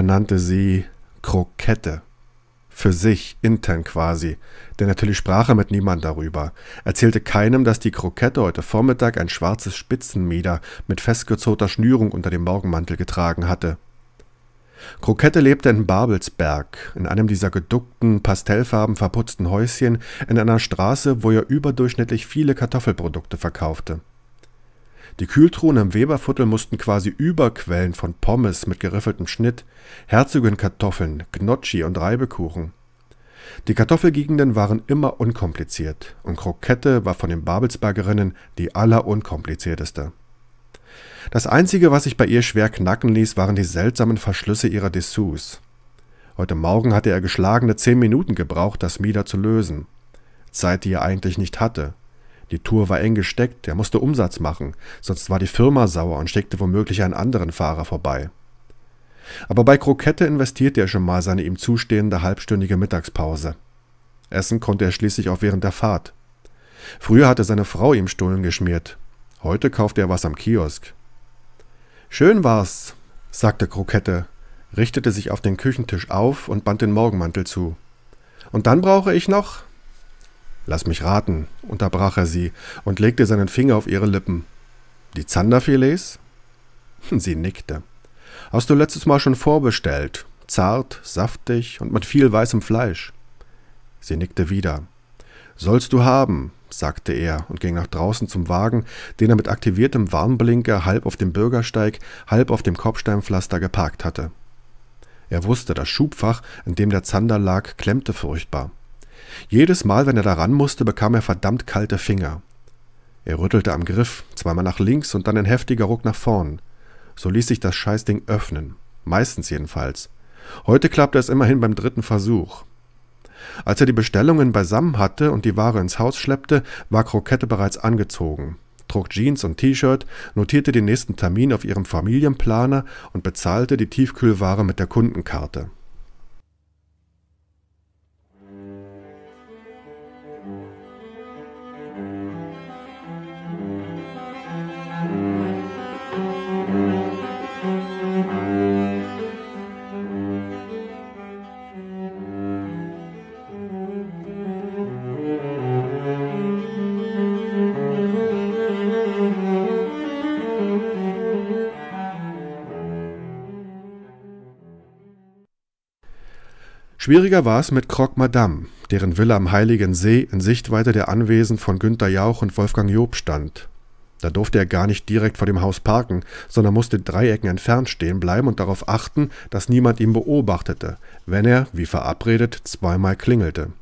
Er nannte sie Krokette. Für sich, intern quasi. Denn natürlich sprach er mit niemand darüber. Erzählte keinem, dass die Krokette heute Vormittag ein schwarzes Spitzenmieder mit festgezogter Schnürung unter dem Morgenmantel getragen hatte. Krokette lebte in Babelsberg, in einem dieser geduckten, pastellfarben verputzten Häuschen, in einer Straße, wo er überdurchschnittlich viele Kartoffelprodukte verkaufte. Die Kühltruhen im Weberviertel mussten quasi überquellen von Pommes mit geriffeltem Schnitt, Herzogenkartoffeln, Gnocchi und Reibekuchen. Die Kartoffelgegenden waren immer unkompliziert und Krokette war von den Babelsbergerinnen die allerunkomplizierteste. Das Einzige, was sich bei ihr schwer knacken ließ, waren die seltsamen Verschlüsse ihrer Dessous. Heute Morgen hatte er geschlagene zehn Minuten gebraucht, das Mieder zu lösen. Zeit, die er eigentlich nicht hatte. Die Tour war eng gesteckt, er musste Umsatz machen, sonst war die Firma sauer und steckte womöglich einen anderen Fahrer vorbei. Aber bei Krokette investierte er schon mal seine ihm zustehende halbstündige Mittagspause. Essen konnte er schließlich auch während der Fahrt. Früher hatte seine Frau ihm Stullen geschmiert. Heute kaufte er was am Kiosk. Schön war's, sagte Krokette, richtete sich auf den Küchentisch auf und band den Morgenmantel zu. Und dann brauche ich noch, Lass mich raten, unterbrach er sie und legte seinen Finger auf ihre Lippen. Die Zanderfilets? Sie nickte. Hast du letztes Mal schon vorbestellt? Zart, saftig und mit viel weißem Fleisch. Sie nickte wieder. Sollst du haben, sagte er und ging nach draußen zum Wagen, den er mit aktiviertem Warnblinker halb auf dem Bürgersteig, halb auf dem Kopfsteinpflaster geparkt hatte. Er wusste, das Schubfach, in dem der Zander lag, klemmte furchtbar. Jedes Mal, wenn er daran musste, bekam er verdammt kalte Finger. Er rüttelte am Griff, zweimal nach links und dann ein heftiger Ruck nach vorn. So ließ sich das Scheißding öffnen. Meistens jedenfalls. Heute klappte es immerhin beim dritten Versuch. Als er die Bestellungen beisammen hatte und die Ware ins Haus schleppte, war Krokette bereits angezogen, trug Jeans und T-Shirt, notierte den nächsten Termin auf ihrem Familienplaner und bezahlte die Tiefkühlware mit der Kundenkarte. Schwieriger war es mit Croque Madame, deren Villa am Heiligen See in Sichtweite der Anwesen von Günter Jauch und Wolfgang Job stand. Da durfte er gar nicht direkt vor dem Haus parken, sondern musste Dreiecken entfernt stehen bleiben und darauf achten, dass niemand ihn beobachtete, wenn er, wie verabredet, zweimal klingelte.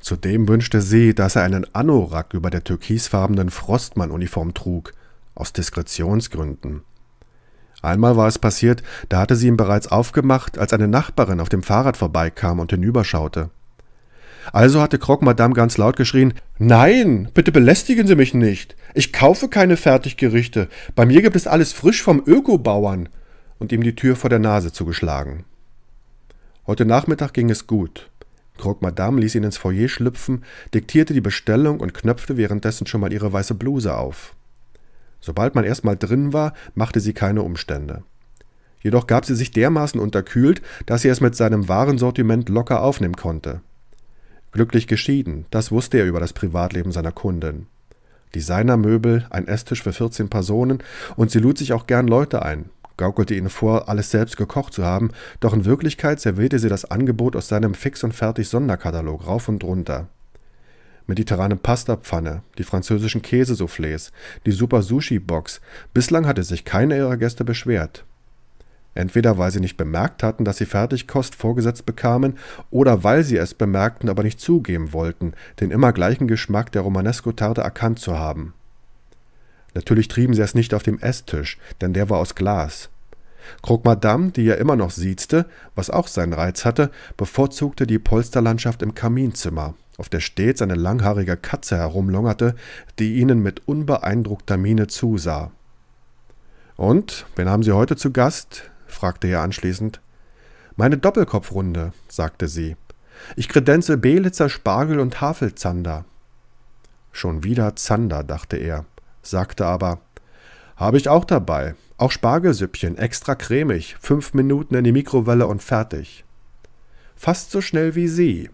Zudem wünschte sie, dass er einen Anorak über der türkisfarbenen Frostmann-Uniform trug, aus Diskretionsgründen. Einmal war es passiert, da hatte sie ihn bereits aufgemacht, als eine Nachbarin auf dem Fahrrad vorbeikam und hinüberschaute. Also hatte Croc Madame ganz laut geschrien Nein, bitte belästigen Sie mich nicht. Ich kaufe keine Fertiggerichte. Bei mir gibt es alles frisch vom Ökobauern und ihm die Tür vor der Nase zugeschlagen. Heute Nachmittag ging es gut. Croc Madame ließ ihn ins Foyer schlüpfen, diktierte die Bestellung und knöpfte währenddessen schon mal ihre weiße Bluse auf. Sobald man erstmal drin war, machte sie keine Umstände. Jedoch gab sie sich dermaßen unterkühlt, dass sie es mit seinem Warensortiment locker aufnehmen konnte. Glücklich geschieden, das wusste er über das Privatleben seiner Kundin. Designermöbel, ein Esstisch für 14 Personen und sie lud sich auch gern Leute ein, gaukelte ihnen vor, alles selbst gekocht zu haben, doch in Wirklichkeit servierte sie das Angebot aus seinem Fix- und Fertig-Sonderkatalog rauf und runter mediterrane Pastapfanne, die französischen Käsesoufflés, die Super-Sushi-Box. Bislang hatte sich keiner ihrer Gäste beschwert. Entweder weil sie nicht bemerkt hatten, dass sie Fertigkost vorgesetzt bekamen, oder weil sie es bemerkten, aber nicht zugeben wollten, den immer gleichen Geschmack der Romanesco-Tarte erkannt zu haben. Natürlich trieben sie es nicht auf dem Esstisch, denn der war aus Glas. Croque Madame, die ja immer noch siezte, was auch seinen Reiz hatte, bevorzugte die Polsterlandschaft im Kaminzimmer auf der stets eine langhaarige Katze herumlungerte, die ihnen mit unbeeindruckter Miene zusah. Und, wen haben Sie heute zu Gast? fragte er anschließend. Meine Doppelkopfrunde, sagte sie. Ich kredenze Belitzer Spargel und Havelzander. Schon wieder Zander, dachte er, sagte aber, habe ich auch dabei. Auch Spargelsüppchen, extra cremig, fünf Minuten in die Mikrowelle und fertig. Fast so schnell wie Sie,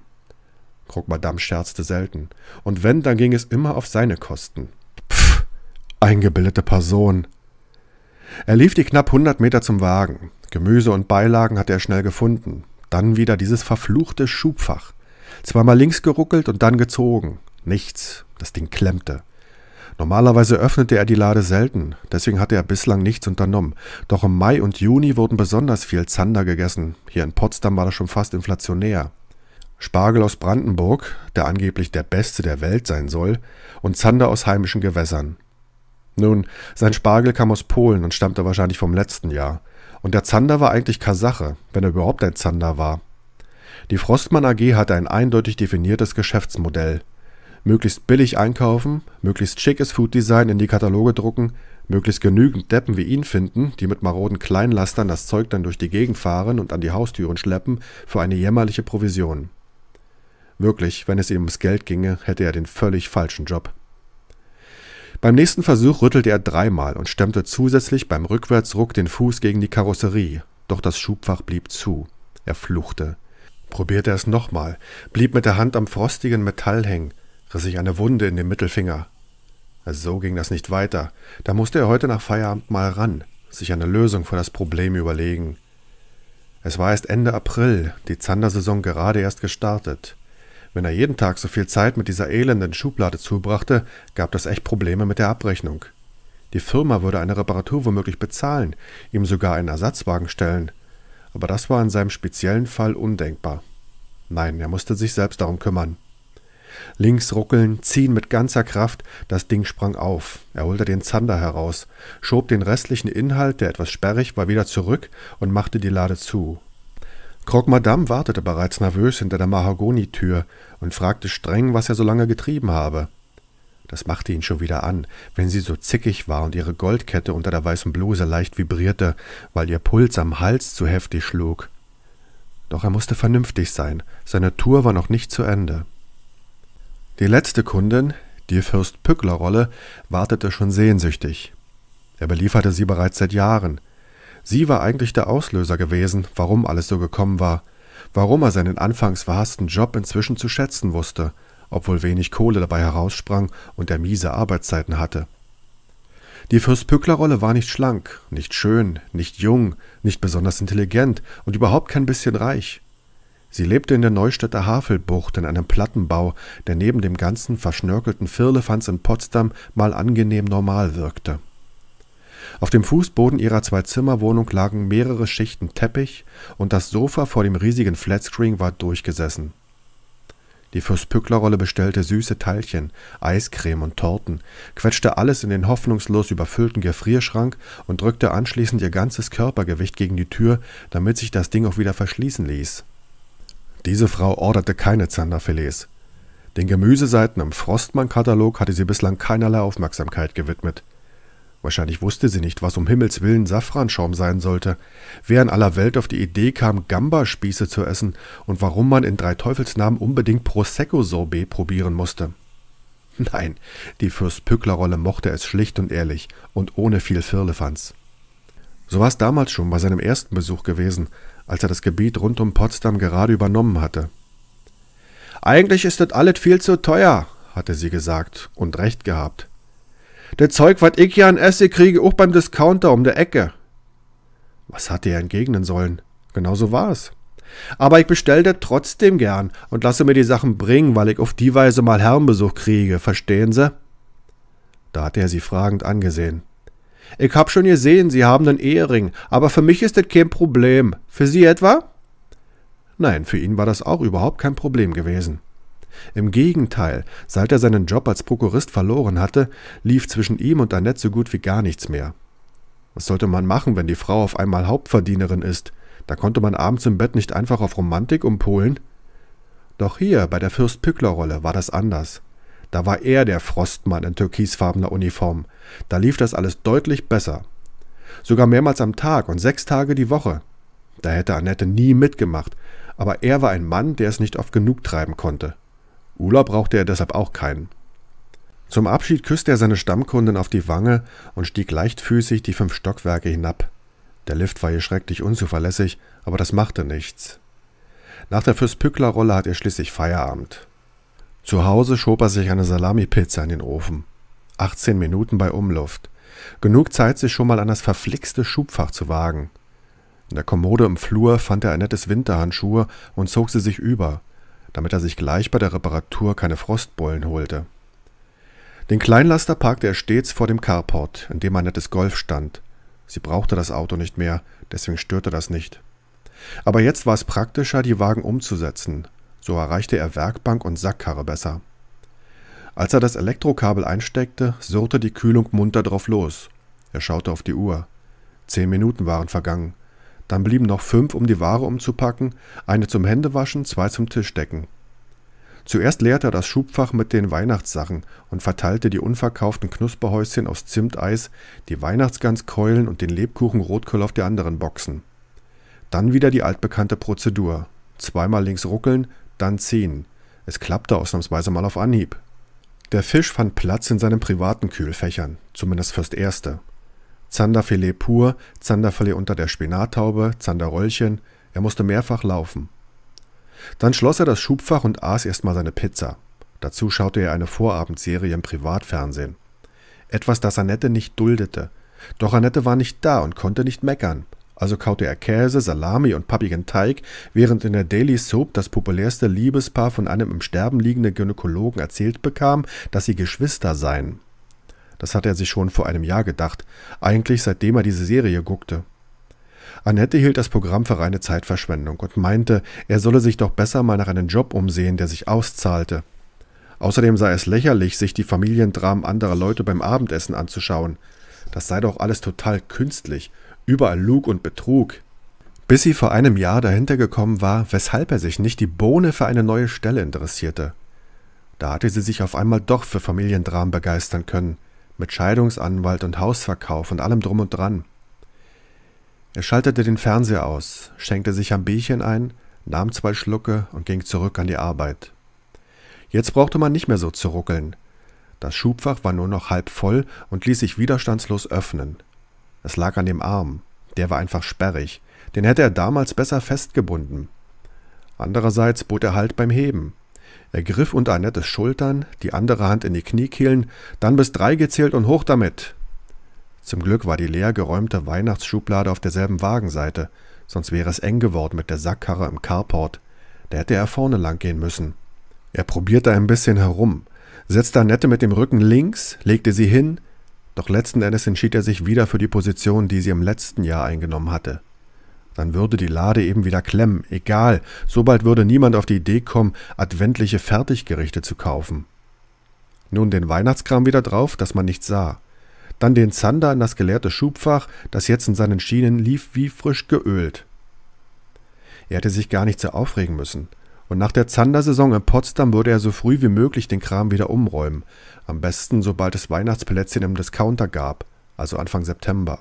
Krog Madame scherzte selten. Und wenn, dann ging es immer auf seine Kosten. Pff, eingebildete Person. Er lief die knapp hundert Meter zum Wagen. Gemüse und Beilagen hatte er schnell gefunden. Dann wieder dieses verfluchte Schubfach. Zweimal links geruckelt und dann gezogen. Nichts. Das Ding klemmte. Normalerweise öffnete er die Lade selten, deswegen hatte er bislang nichts unternommen. Doch im Mai und Juni wurden besonders viel Zander gegessen. Hier in Potsdam war das schon fast inflationär. Spargel aus Brandenburg, der angeblich der beste der Welt sein soll, und Zander aus heimischen Gewässern. Nun, sein Spargel kam aus Polen und stammte wahrscheinlich vom letzten Jahr. Und der Zander war eigentlich Kasache, wenn er überhaupt ein Zander war. Die Frostmann AG hatte ein eindeutig definiertes Geschäftsmodell. Möglichst billig einkaufen, möglichst schickes Fooddesign in die Kataloge drucken, möglichst genügend Deppen wie ihn finden, die mit maroden Kleinlastern das Zeug dann durch die Gegend fahren und an die Haustüren schleppen, für eine jämmerliche Provision. Wirklich, wenn es ihm ums Geld ginge, hätte er den völlig falschen Job. Beim nächsten Versuch rüttelte er dreimal und stemmte zusätzlich beim Rückwärtsruck den Fuß gegen die Karosserie, doch das Schubfach blieb zu. Er fluchte. Probierte es nochmal, blieb mit der Hand am frostigen Metall hängen, riss sich eine Wunde in den Mittelfinger. So ging das nicht weiter. Da musste er heute nach Feierabend mal ran, sich eine Lösung für das Problem überlegen. Es war erst Ende April, die Zandersaison gerade erst gestartet. Wenn er jeden Tag so viel Zeit mit dieser elenden Schublade zubrachte, gab das echt Probleme mit der Abrechnung. Die Firma würde eine Reparatur womöglich bezahlen, ihm sogar einen Ersatzwagen stellen. Aber das war in seinem speziellen Fall undenkbar. Nein, er musste sich selbst darum kümmern. Links ruckeln, ziehen mit ganzer Kraft, das Ding sprang auf. Er holte den Zander heraus, schob den restlichen Inhalt, der etwas sperrig war, wieder zurück und machte die Lade zu. Croque Madame wartete bereits nervös hinter der Mahagonitür und fragte streng, was er so lange getrieben habe. Das machte ihn schon wieder an, wenn sie so zickig war und ihre Goldkette unter der weißen Bluse leicht vibrierte, weil ihr Puls am Hals zu heftig schlug. Doch er musste vernünftig sein, seine Tour war noch nicht zu Ende. Die letzte Kundin, die Fürst Pückler-Rolle, wartete schon sehnsüchtig. Er belieferte sie bereits seit Jahren, Sie war eigentlich der Auslöser gewesen, warum alles so gekommen war, warum er seinen anfangs verhassten Job inzwischen zu schätzen wusste, obwohl wenig Kohle dabei heraussprang und er miese Arbeitszeiten hatte. Die fürst pückler rolle war nicht schlank, nicht schön, nicht jung, nicht besonders intelligent und überhaupt kein bisschen reich. Sie lebte in der Neustädter Havelbucht in einem Plattenbau, der neben dem ganzen verschnörkelten Firlefanz in Potsdam mal angenehm normal wirkte. Auf dem Fußboden ihrer Zwei-Zimmer-Wohnung lagen mehrere Schichten Teppich und das Sofa vor dem riesigen Flatscreen war durchgesessen. Die Fürst-Pückler-Rolle bestellte süße Teilchen, Eiscreme und Torten, quetschte alles in den hoffnungslos überfüllten Gefrierschrank und drückte anschließend ihr ganzes Körpergewicht gegen die Tür, damit sich das Ding auch wieder verschließen ließ. Diese Frau orderte keine Zanderfilets. Den Gemüseseiten im Frostmann-Katalog hatte sie bislang keinerlei Aufmerksamkeit gewidmet. Wahrscheinlich wusste sie nicht, was um Himmels willen Safranschaum sein sollte, wer in aller Welt auf die Idee kam, Gambaspieße zu essen und warum man in drei Teufelsnamen unbedingt Prosecco-Sorbet probieren musste. Nein, die Fürst-Pückler-Rolle mochte es schlicht und ehrlich und ohne viel Firlefanz. So war es damals schon bei seinem ersten Besuch gewesen, als er das Gebiet rund um Potsdam gerade übernommen hatte. Eigentlich ist das alles viel zu teuer, hatte sie gesagt und recht gehabt. Der Zeug, was ich ja an esse, kriege auch beim Discounter um der Ecke. Was hatte er entgegnen sollen? Genau so war Aber ich bestellte trotzdem gern und lasse mir die Sachen bringen, weil ich auf die Weise mal Herrenbesuch kriege, verstehen Sie? Da hatte er sie fragend angesehen. Ich hab schon gesehen, Sie haben einen Ehering, aber für mich ist das kein Problem. Für Sie etwa? Nein, für ihn war das auch überhaupt kein Problem gewesen. Im Gegenteil, seit er seinen Job als Prokurist verloren hatte, lief zwischen ihm und Annette so gut wie gar nichts mehr. Was sollte man machen, wenn die Frau auf einmal Hauptverdienerin ist? Da konnte man abends im Bett nicht einfach auf Romantik umpolen. Doch hier, bei der Fürst-Pückler-Rolle, war das anders. Da war er der Frostmann in türkisfarbener Uniform. Da lief das alles deutlich besser. Sogar mehrmals am Tag und sechs Tage die Woche. Da hätte Annette nie mitgemacht, aber er war ein Mann, der es nicht oft genug treiben konnte. Urlaub brauchte er deshalb auch keinen. Zum Abschied küsste er seine Stammkundin auf die Wange und stieg leichtfüßig die fünf Stockwerke hinab. Der Lift war ihr schrecklich unzuverlässig, aber das machte nichts. Nach der pückler rolle hat er schließlich Feierabend. Zu Hause schob er sich eine Salami-Pizza in den Ofen. 18 Minuten bei Umluft. Genug Zeit, sich schon mal an das verflixte Schubfach zu wagen. In der Kommode im Flur fand er ein nettes Winterhandschuhe und zog sie sich über damit er sich gleich bei der Reparatur keine Frostbeulen holte. Den Kleinlaster parkte er stets vor dem Carport, in dem ein nettes Golf stand. Sie brauchte das Auto nicht mehr, deswegen störte das nicht. Aber jetzt war es praktischer, die Wagen umzusetzen. So erreichte er Werkbank und Sackkarre besser. Als er das Elektrokabel einsteckte, surrte die Kühlung munter drauf los. Er schaute auf die Uhr. Zehn Minuten waren vergangen. Dann blieben noch fünf, um die Ware umzupacken, eine zum Händewaschen, zwei zum Tischdecken. Zuerst leerte er das Schubfach mit den Weihnachtssachen und verteilte die unverkauften Knusperhäuschen aus Zimteis, die Weihnachtsganskeulen und den Lebkuchen Rotkohl auf der anderen Boxen. Dann wieder die altbekannte Prozedur. Zweimal links ruckeln, dann ziehen. Es klappte ausnahmsweise mal auf Anhieb. Der Fisch fand Platz in seinen privaten Kühlfächern, zumindest fürs Erste. Zanderfilet pur, Zanderfilet unter der Spinattaube, Zanderröllchen. Er musste mehrfach laufen. Dann schloss er das Schubfach und aß erstmal seine Pizza. Dazu schaute er eine Vorabendserie im Privatfernsehen. Etwas, das Annette nicht duldete. Doch Annette war nicht da und konnte nicht meckern. Also kaute er Käse, Salami und pappigen Teig, während in der Daily Soap das populärste Liebespaar von einem im Sterben liegenden Gynäkologen erzählt bekam, dass sie Geschwister seien. Das hatte er sich schon vor einem Jahr gedacht, eigentlich seitdem er diese Serie guckte. Annette hielt das Programm für reine Zeitverschwendung und meinte, er solle sich doch besser mal nach einem Job umsehen, der sich auszahlte. Außerdem sei es lächerlich, sich die Familiendramen anderer Leute beim Abendessen anzuschauen. Das sei doch alles total künstlich, überall Lug und Betrug, bis sie vor einem Jahr dahinter gekommen war, weshalb er sich nicht die Bohne für eine neue Stelle interessierte. Da hatte sie sich auf einmal doch für Familiendramen begeistern können mit Scheidungsanwalt und Hausverkauf und allem drum und dran. Er schaltete den Fernseher aus, schenkte sich am Bierchen ein, nahm zwei Schlucke und ging zurück an die Arbeit. Jetzt brauchte man nicht mehr so zu ruckeln. Das Schubfach war nur noch halb voll und ließ sich widerstandslos öffnen. Es lag an dem Arm. Der war einfach sperrig. Den hätte er damals besser festgebunden. Andererseits bot er Halt beim Heben. Er griff unter Annettes Schultern, die andere Hand in die Kniekehlen, dann bis drei gezählt und hoch damit. Zum Glück war die leer geräumte Weihnachtsschublade auf derselben Wagenseite, sonst wäre es eng geworden mit der Sackkarre im Carport. Da hätte er vorne lang gehen müssen. Er probierte ein bisschen herum, setzte Annette mit dem Rücken links, legte sie hin, doch letzten Endes entschied er sich wieder für die Position, die sie im letzten Jahr eingenommen hatte dann würde die Lade eben wieder klemmen, egal, sobald würde niemand auf die Idee kommen, adventliche Fertiggerichte zu kaufen. Nun den Weihnachtskram wieder drauf, dass man nichts sah. Dann den Zander in das geleerte Schubfach, das jetzt in seinen Schienen lief wie frisch geölt. Er hätte sich gar nicht so aufregen müssen. Und nach der Zandersaison in Potsdam würde er so früh wie möglich den Kram wieder umräumen. Am besten, sobald es Weihnachtsplätzchen im Discounter gab, also Anfang September.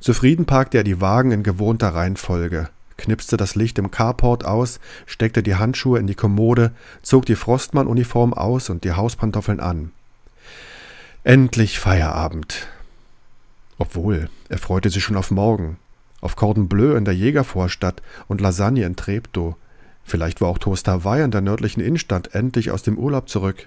Zufrieden parkte er die Wagen in gewohnter Reihenfolge, knipste das Licht im Carport aus, steckte die Handschuhe in die Kommode, zog die Frostmann-Uniform aus und die Hauspantoffeln an. Endlich Feierabend. Obwohl, er freute sich schon auf morgen. Auf Cordon Bleu in der Jägervorstadt und Lasagne in Treptow. Vielleicht war auch Toast Hawaii in der nördlichen Innenstadt endlich aus dem Urlaub zurück.